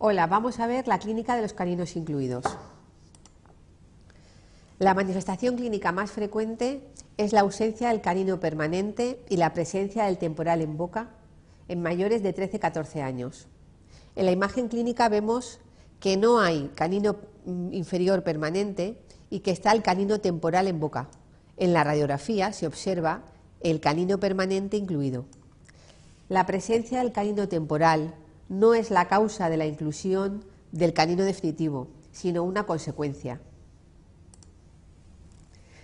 Hola, vamos a ver la clínica de los caninos incluidos. La manifestación clínica más frecuente es la ausencia del canino permanente y la presencia del temporal en boca en mayores de 13-14 años. En la imagen clínica vemos que no hay canino mm, inferior permanente y que está el canino temporal en boca. En la radiografía se observa el canino permanente incluido. La presencia del canino temporal no es la causa de la inclusión del canino definitivo, sino una consecuencia.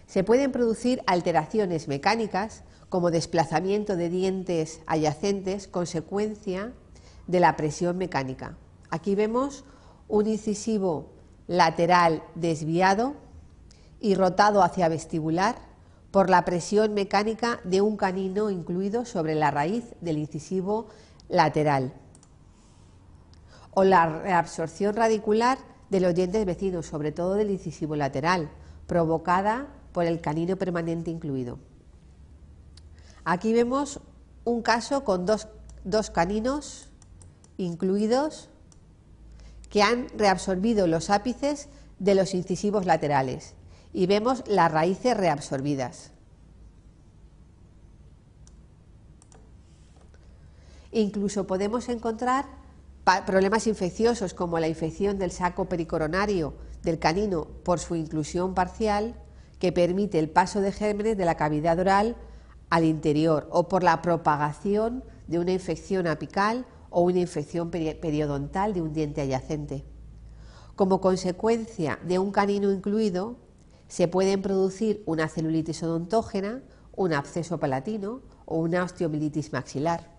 Se pueden producir alteraciones mecánicas como desplazamiento de dientes adyacentes, consecuencia de la presión mecánica. Aquí vemos un incisivo lateral desviado y rotado hacia vestibular por la presión mecánica de un canino incluido sobre la raíz del incisivo lateral o la reabsorción radicular de los dientes vecinos, sobre todo del incisivo lateral, provocada por el canino permanente incluido. Aquí vemos un caso con dos, dos caninos incluidos que han reabsorbido los ápices de los incisivos laterales y vemos las raíces reabsorbidas. Incluso podemos encontrar problemas infecciosos como la infección del saco pericoronario del canino por su inclusión parcial, que permite el paso de gérmenes de la cavidad oral al interior o por la propagación de una infección apical o una infección periodontal de un diente adyacente. Como consecuencia de un canino incluido, se pueden producir una celulitis odontógena, un absceso palatino o una osteomilitis maxilar.